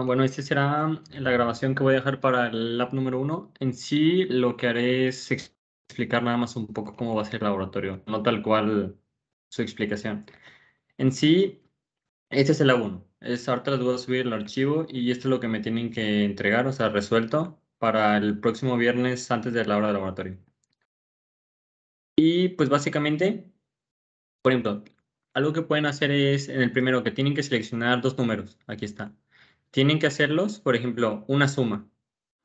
Ah, bueno, esta será la grabación que voy a dejar para el lab número uno. En sí, lo que haré es explicar nada más un poco cómo va a ser el laboratorio, no tal cual su explicación. En sí, este es el lab 1. Es ahorita les voy a subir el archivo y esto es lo que me tienen que entregar, o sea, resuelto para el próximo viernes antes de la hora del laboratorio. Y pues básicamente, por ejemplo, algo que pueden hacer es, en el primero, que tienen que seleccionar dos números. Aquí está tienen que hacerlos, por ejemplo, una suma.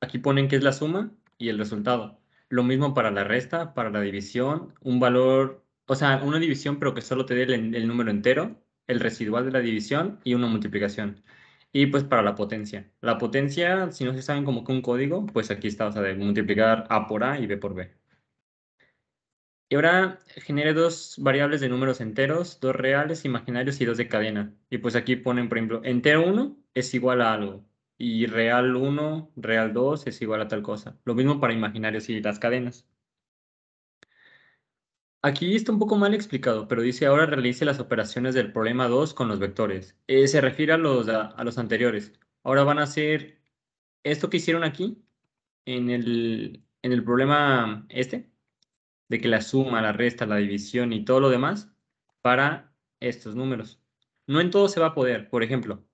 Aquí ponen que es la suma y el resultado. Lo mismo para la resta, para la división, un valor, o sea, una división pero que solo te dé el, el número entero, el residual de la división y una multiplicación. Y pues para la potencia. La potencia, si no se saben como que un código, pues aquí está, o sea, de multiplicar A por A y B por B. Y ahora genere dos variables de números enteros, dos reales, imaginarios y dos de cadena. Y pues aquí ponen, por ejemplo, entero 1 es igual a algo. Y real 1, real 2 es igual a tal cosa. Lo mismo para imaginarios y las cadenas. Aquí está un poco mal explicado, pero dice ahora realice las operaciones del problema 2 con los vectores. Eh, se refiere a los, los anteriores. Ahora van a hacer esto que hicieron aquí en el, en el problema este de que la suma, la resta, la división y todo lo demás para estos números. No en todo se va a poder. Por ejemplo,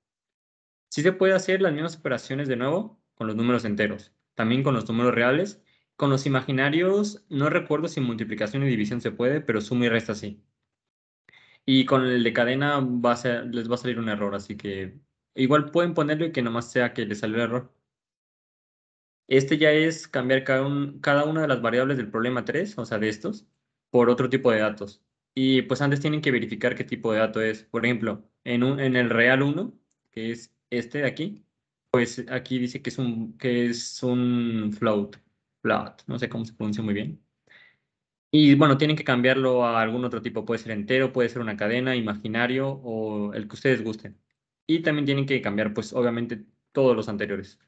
sí se puede hacer las mismas operaciones de nuevo con los números enteros, también con los números reales. Con los imaginarios, no recuerdo si multiplicación y división se puede, pero suma y resta sí. Y con el de cadena va les va a salir un error, así que igual pueden ponerlo y que nomás sea que les salga el error. Este ya es cambiar cada, una de las variables del problema 3, o sea, de estos, por otro tipo de datos. Y pues antes tienen que verificar qué tipo de dato es. Por ejemplo, en, el real 1, que es este de aquí, pues aquí dice que es un, que es un float, float, no sé cómo se pronuncia muy bien. Y bueno, tienen que cambiarlo a algún otro tipo, puede ser entero, puede ser una cadena, imaginario o el que ustedes gusten. Y también tienen que cambiar, pues obviamente, todos los anteriores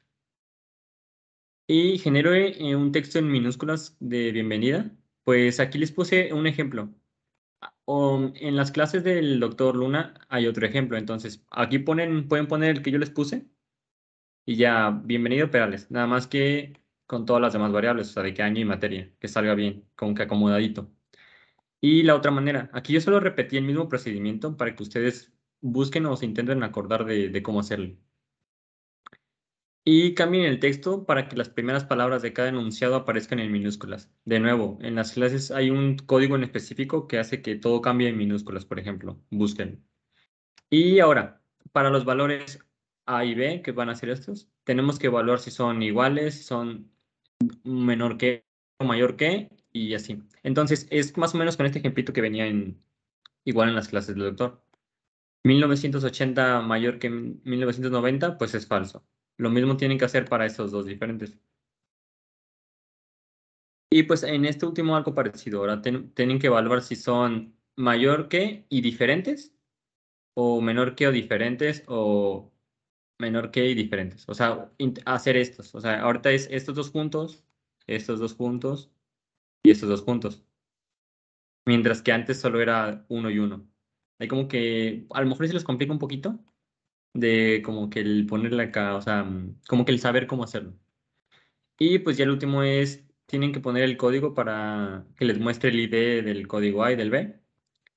y genero eh, un texto en minúsculas de bienvenida, pues aquí les puse un ejemplo. O, ah, um, en las clases del doctor Luna hay otro ejemplo, entonces aquí ponen, pueden poner el que yo les puse y ya, bienvenido Perales, nada más que con todas las demás variables, o sea, de qué año y materia, que salga bien, con que acomodadito. Y la otra manera, aquí yo solo repetí el mismo procedimiento para que ustedes busquen o se intenten acordar de cómo hacerlo. Y cambien el texto para que las primeras palabras de cada enunciado aparezcan en minúsculas. De nuevo, en las clases hay un código en específico que hace que todo cambie en minúsculas, por ejemplo. Busquen. Y ahora, para los valores A y B, que van a ser estos, tenemos que evaluar si son iguales, si son menor que o mayor que, y así. Entonces, es más o menos con este ejemplito que venía igual en las clases del doctor. 1980 mayor que 1990, pues es falso. Lo mismo tienen que hacer para esos dos diferentes. Y pues en este último algo parecido, ahora tienen que evaluar si son mayor que y diferentes o menor que o diferentes o menor que y diferentes. O sea, hacer estos. O sea, ahorita es estos dos puntos, estos dos puntos y estos dos puntos. Mientras que antes solo era uno y uno. Hay como que, a lo mejor se les complica un poquito, de como que el ponerle acá, o sea, mm, como que el saber cómo hacerlo. Y pues ya el último es, tienen que poner el código para que les muestre el ID del código A y del B.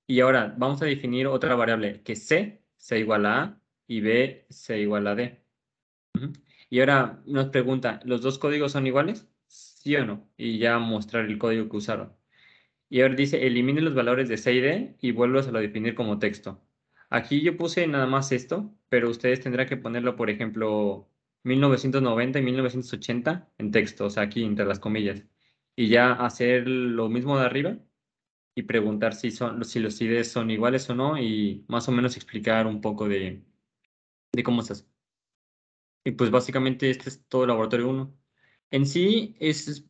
Y ahora vamos a definir otra variable, que C sea igual a A y B sea igual a D. Y ahora nos pregunta, ¿los dos códigos son iguales? Sí o no. Y ya mostrar el código que usaron. Y ahora dice, elimine los valores de C y D y vuélvelos a lo definir como texto. Aquí yo puse nada más esto, pero ustedes tendrán que ponerlo, por ejemplo, 1990 y 1980 en texto, o sea, aquí entre las comillas. Y ya hacer lo mismo de arriba y preguntar si, son, si los IDs son iguales o no y más o menos explicar un poco de, cómo se hace. Y pues básicamente este es todo el laboratorio 1. En sí es,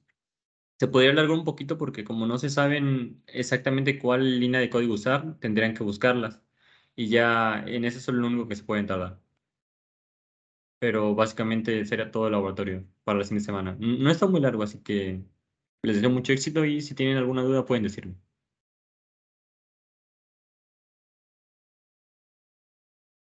se podría alargar un poquito porque como no se saben exactamente cuál línea de código usar, tendrían que buscarlas y ya en ese es el único que se puede tardar. Pero básicamente sería todo el laboratorio para la de semana. No está muy largo, así que les deseo mucho éxito y si tienen alguna duda pueden decirme.